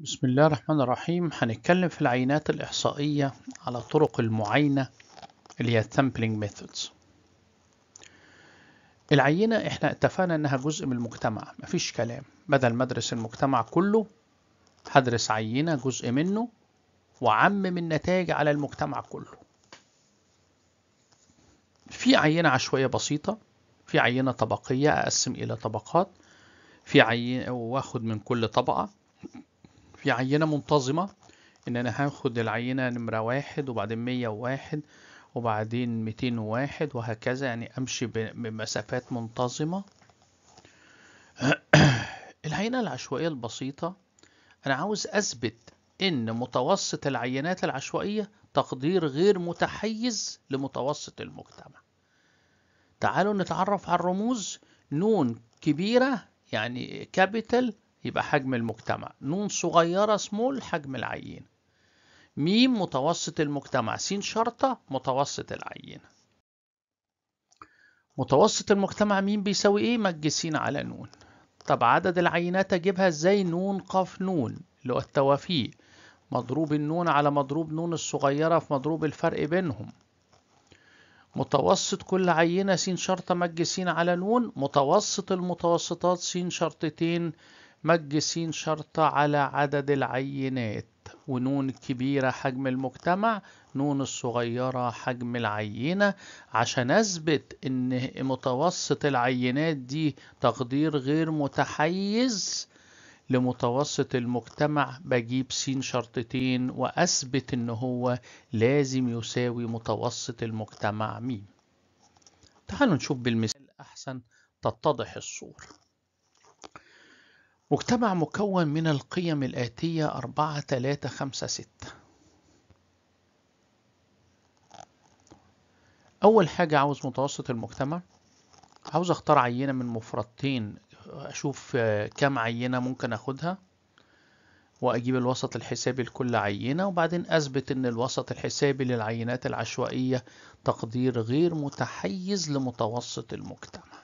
بسم الله الرحمن الرحيم هنتكلم في العينات الإحصائية على طرق المعاينة اللي هي sampling methods العينة احنا اتفقنا انها جزء من المجتمع مفيش كلام بدل ما ادرس المجتمع كله هدرس عينة جزء منه وعمم النتائج على المجتمع كله في عينة عشوائية بسيطة في عينة طبقية أقسم إلى طبقات في عينة واخد من كل طبقة في عينة منتظمة ان انا هاخد العينة نمرة واحد وبعدين مية وواحد وبعدين ميتين وواحد وهكذا يعني امشي بمسافات منتظمة العينة العشوائية البسيطة انا عاوز اثبت ان متوسط العينات العشوائية تقدير غير متحيز لمتوسط المجتمع تعالوا نتعرف على الرموز نون كبيرة يعني كابيتال يبقى حجم المجتمع نون صغيرة سمول حجم العينة ميم متوسط المجتمع س شرطة متوسط العينة متوسط المجتمع م بيساوي ايه مجسين على نون طب عدد العينات اجيبها ازاي نون ق نون اللي هو التوافيق مضروب النون على مضروب نون الصغيرة في مضروب الفرق بينهم متوسط كل عينة س شرطة مج س على نون متوسط المتوسطات س شرطتين مج س شرطة على عدد العينات ونون كبيرة حجم المجتمع نون الصغيرة حجم العينة عشان أثبت إن متوسط العينات دي تقدير غير متحيز لمتوسط المجتمع بجيب س شرطتين وأثبت إن هو لازم يساوي متوسط المجتمع م. تعالوا نشوف بالمثال أحسن تتضح الصورة مجتمع مكون من القيم الآتية أربعة تلاتة خمسة ستة أول حاجة عاوز متوسط المجتمع عاوز أختار عينة من مفردتين أشوف كم عينة ممكن أخدها وأجيب الوسط الحسابي لكل عينة وبعدين أثبت أن الوسط الحسابي للعينات العشوائية تقدير غير متحيز لمتوسط المجتمع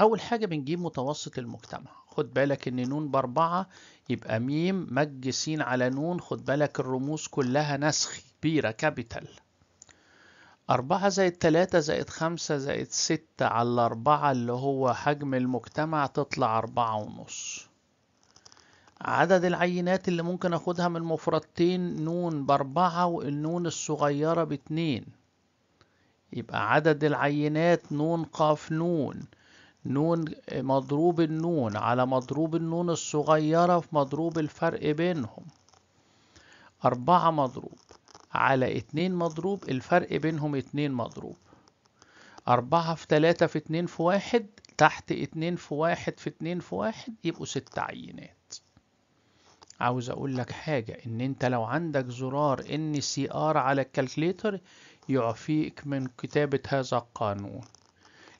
أول حاجة بنجيب متوسط المجتمع خد بالك إن نون بأربعة يبقى ميم مج س على نون خد بالك الرموز كلها نسخ كبيرة كابيتال أربعة زائد تلاتة زائد خمسة زائد ستة على الأربعة اللي هو حجم المجتمع تطلع أربعة ونص عدد العينات اللي ممكن أخدها من مفردتين نون بأربعة والنون الصغيرة باتنين يبقى عدد العينات نون قاف نون نون مضروب النون على مضروب النون الصغيرة في مضروب الفرق بينهم أربعة مضروب على اتنين مضروب الفرق بينهم اتنين مضروب أربعة في تلاتة في اتنين في واحد تحت اتنين في واحد في اتنين في واحد يبقوا ست عينات عاوز أقول لك حاجة إن أنت لو عندك زرار إن سي آر على الكالكليتر يعفيك من كتابة هذا القانون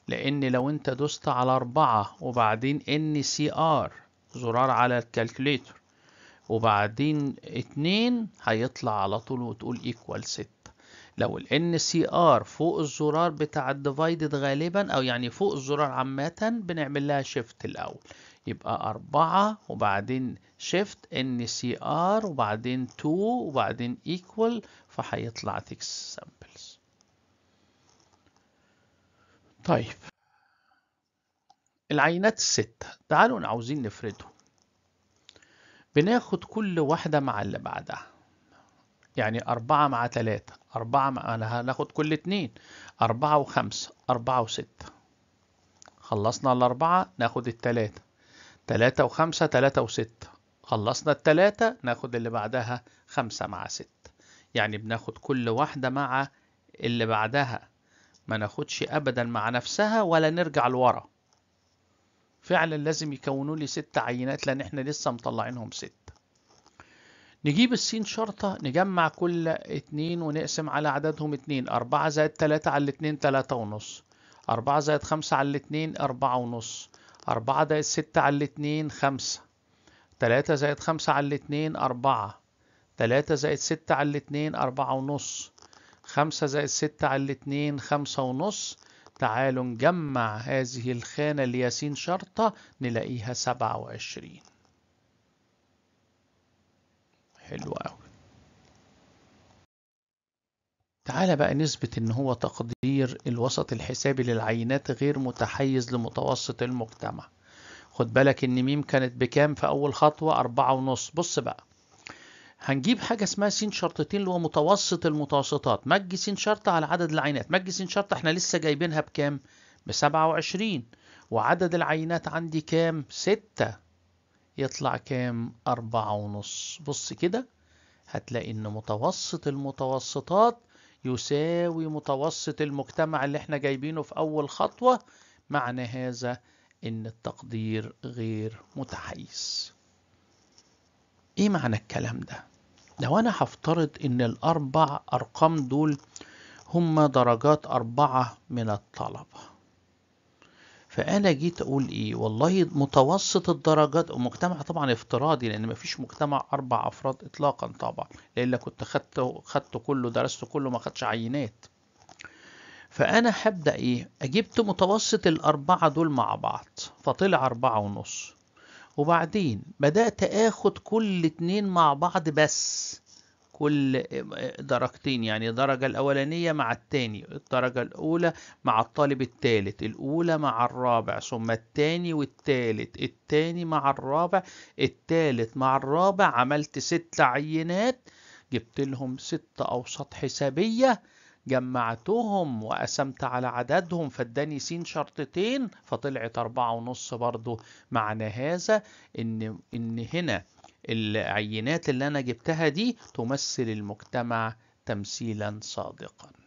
لأن لو أنت دوست على أربعة وبعدين إن سي آر زرار على الكالكوليتر وبعدين اتنين هيطلع على طول وتقول ايكوال ستة لو ال ار فوق الزرار بتاع الديفايدد غالبا او يعني فوق الزرار عامة بنعمل لها شيفت الاول يبقى أربعة وبعدين شيفت ان سي ار وبعدين تو وبعدين ايكوال فهيطلع تكس سامبل طيب العينات الستة تعالوا عاوزين نفردهم بناخد كل واحدة مع اللي بعدها يعني أربعة مع تلاتة أربعة مع أنا هناخد كل اتنين أربعة وخمسة أربعة وستة خلصنا الأربعة ناخد التلاتة تلاتة وخمسة تلاتة وستة خلصنا التلاتة ناخد اللي بعدها خمسة مع ستة يعني بناخد كل واحدة مع اللي بعدها ما ناخدش ابدا مع نفسها ولا نرجع لورا فعلا لازم يكونوا لي ست عينات لان احنا لسه مطلعينهم ست نجيب السين شرطة نجمع كل اتنين ونقسم على عددهم اتنين اربعة زائد تلاتة على الاتنين تلاتة ونص أربعة زائد خمسة على الاتنين أربعة ونص أربعة زائد ستة على الاتنين خمسة تلاتة زائد خمسة على الاتنين أربعة تلاتة زائد ستة على الاتنين أربعة ونص خمسة زائد ستة على الاتنين خمسة ونص تعالوا نجمع هذه الخانة لياسين شرطة نلاقيها سبعة وعشرين حلو أوي تعال بقى نثبت إن هو تقدير الوسط الحسابي للعينات غير متحيز لمتوسط المجتمع خد بالك إن ميم كانت بكام في أول خطوة أربعة ونص بص بقى هنجيب حاجة اسمها س شرطتين اللي هو متوسط المتوسطات مج س شرطة على عدد العينات مج س شرطة احنا لسه جايبينها بكام بسبعة وعشرين وعدد العينات عندي كام ستة يطلع كام أربعة ونص بص كده هتلاقي ان متوسط المتوسطات يساوي متوسط المجتمع اللي احنا جايبينه في أول خطوة معنى هذا إن التقدير غير متحيز إيه معنى الكلام ده؟ لو أنا هفترض إن الأربع أرقام دول هما درجات أربعة من الطلبة فأنا جيت أقول إيه والله متوسط الدرجات ومجتمع طبعا افتراضي لأن مفيش مجتمع أربع أفراد إطلاقا طبعا لأن كنت خدته خدته كله درسته كله ما خدش عينات فأنا هبدأ إيه أجبت متوسط الأربعة دول مع بعض فطلع أربعة ونص وبعدين بدأت آخد كل اتنين مع بعض بس كل درجتين يعني الدرجة الأولانية مع التاني الدرجة الأولى مع الطالب التالت الأولى مع الرابع ثم التاني والتالت التاني مع الرابع التالت مع الرابع عملت ست عينات جبت لهم ست أوسط حسابية جمعتهم وقسمت على عددهم فاداني س شرطتين فطلعت أربعة ونص برضو معنى هذا إن, إن هنا العينات اللي أنا جبتها دي تمثل المجتمع تمثيلا صادقا